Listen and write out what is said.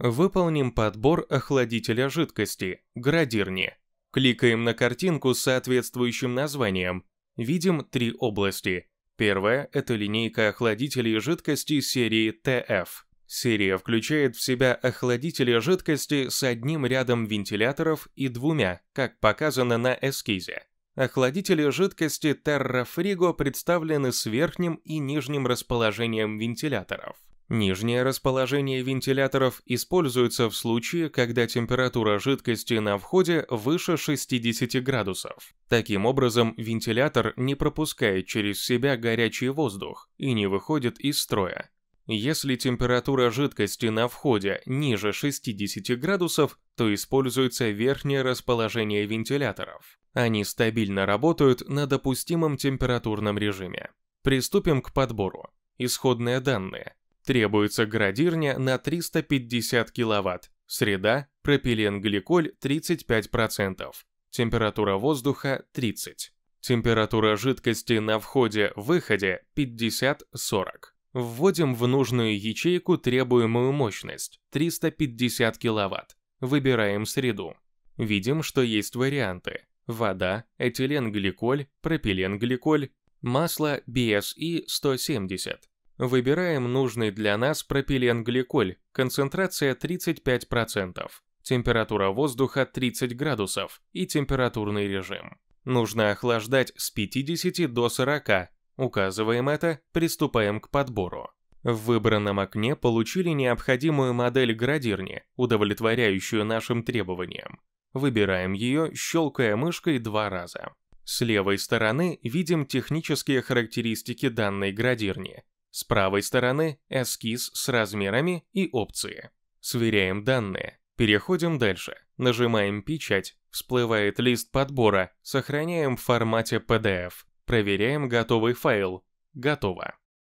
Выполним подбор охладителя жидкости, градирни. Кликаем на картинку с соответствующим названием. Видим три области. Первая – это линейка охладителей жидкости серии TF. Серия включает в себя охладители жидкости с одним рядом вентиляторов и двумя, как показано на эскизе. Охладители жидкости Terrafrigo представлены с верхним и нижним расположением вентиляторов. Нижнее расположение вентиляторов используется в случае, когда температура жидкости на входе выше 60 градусов. Таким образом, вентилятор не пропускает через себя горячий воздух и не выходит из строя. Если температура жидкости на входе ниже 60 градусов, то используется верхнее расположение вентиляторов. Они стабильно работают на допустимом температурном режиме. Приступим к подбору. Исходные данные. Требуется градирня на 350 кВт. Среда – пропиленгликоль 35%. Температура воздуха – 30%. Температура жидкости на входе-выходе 50-40. Вводим в нужную ячейку требуемую мощность 350 кВт. Выбираем среду. Видим, что есть варианты. Вода, этиленгликоль, пропиленгликоль, масло BSI 170, Выбираем нужный для нас пропиленгликоль, концентрация 35%, температура воздуха 30 градусов и температурный режим. Нужно охлаждать с 50 до 40. Указываем это, приступаем к подбору. В выбранном окне получили необходимую модель градирни, удовлетворяющую нашим требованиям. Выбираем ее, щелкая мышкой два раза. С левой стороны видим технические характеристики данной градирни, с правой стороны эскиз с размерами и опции. Сверяем данные. Переходим дальше. Нажимаем «Печать». Всплывает лист подбора. Сохраняем в формате PDF. Проверяем готовый файл. Готово.